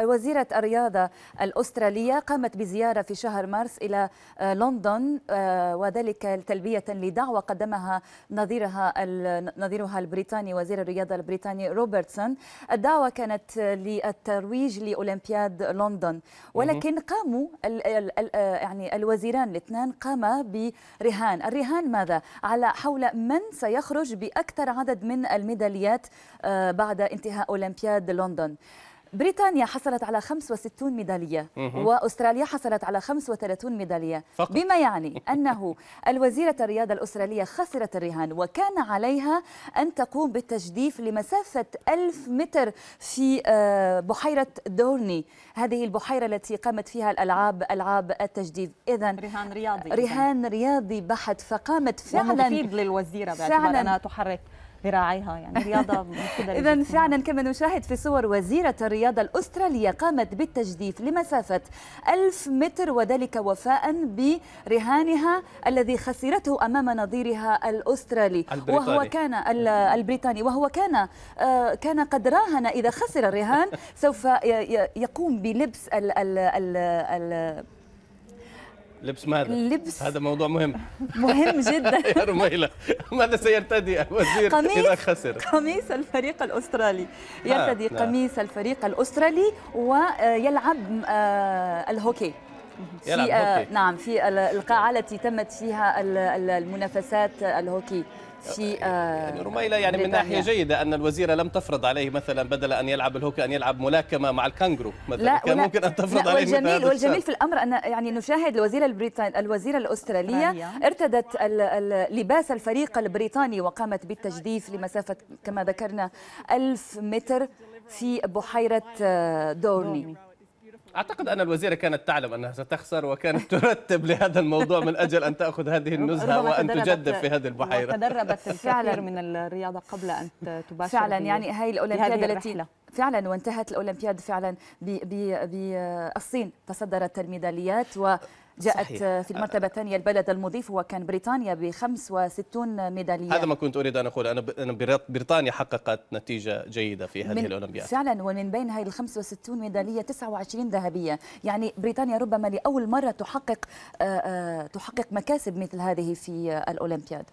وزيرة الرياضة الأسترالية قامت بزيارة في شهر مارس إلى آه، لندن آه، وذلك تلبية لدعوة قدمها نظيرها نظيرها البريطاني وزير الرياضة البريطاني روبرتسون الدعوة كانت للترويج لأولمبياد لندن ولكن قاموا آه، يعني الوزيران الاثنان قاما برهان الرهان ماذا على حول من سيخرج بأكثر عدد من الميداليات بعد انتهاء أولمبياد لندن بريطانيا حصلت على 65 ميدالية وأستراليا حصلت على 35 ميدالية فقط. بما يعني أنه الوزيرة الرياضة الأسترالية خسرت الرهان وكان عليها أن تقوم بالتجديف لمسافة 1000 متر في آه، بحيرة دورني هذه البحيرة التي قامت فيها الألعاب ألعاب التجديف إذا رهان رياضي رهان رياضي بحت فقامت فعلا ومفيد للوزيرة فعلا أنها تحرك ذراعيها يعني رياضه اذا فعلا كما نشاهد في صور وزيره الرياضه الاستراليه قامت بالتجديف لمسافه 1000 متر وذلك وفاء برهانها الذي خسرته امام نظيرها الاسترالي البريطاني. وهو كان البريطاني وهو كان آه، كان قد راهن اذا خسر الرهان سوف يقوم بلبس ال ال, ال لبس ماذا؟ لبس هذا موضوع مهم مهم جدا يا رميلة ماذا سيرتدي الوزير إذا خسر؟ قميص الفريق الأسترالي يرتدي قميص الفريق الأسترالي ويلعب آه، الهوكي يلعب في آه، هوكي. نعم في القاعة التي تمت فيها المنافسات الهوكي في يعني, آه، يعني رميلة يعني من ناحية جيدة أن الوزيرة لم تفرض عليه مثلا بدل أن يلعب الهوكي أن يلعب ملاكمة مع الكانجرو مثلا لا كان ممكن أن تفرض عليه والجميل, مثل والجميل في الأمر أن يعني نشاهد الوزيرة البريطانية الوزيرة الأسترالية ارتدت لباس الفريق البريطاني وقامت بالتجديف لمسافة كما ذكرنا ألف متر في بحيرة آه، دورني. أعتقد أن الوزيرة كانت تعلم أنها ستخسر وكانت ترتب لهذا الموضوع من أجل أن تأخذ هذه النزهة وأن تجدد في هذه البحيرة تدربت فعلا من الرياضة قبل أن تباشر فعلا يعني هاي الأولمبياد التي فعلا وانتهت الأولمبياد فعلا بالصين تصدرت الميداليات و جاءت صحيح. في المرتبة الثانية البلد المضيف وكان بريطانيا ب 65 ميدالية هذا ما كنت أريد أن أقول أنا بريطانيا حققت نتيجة جيدة في هذه الأولمبياد فعلا ومن بين هذه ال 65 ميدالية 29 ذهبية يعني بريطانيا ربما لأول مرة تحقق آه، آه، تحقق مكاسب مثل هذه في آه، الأولمبياد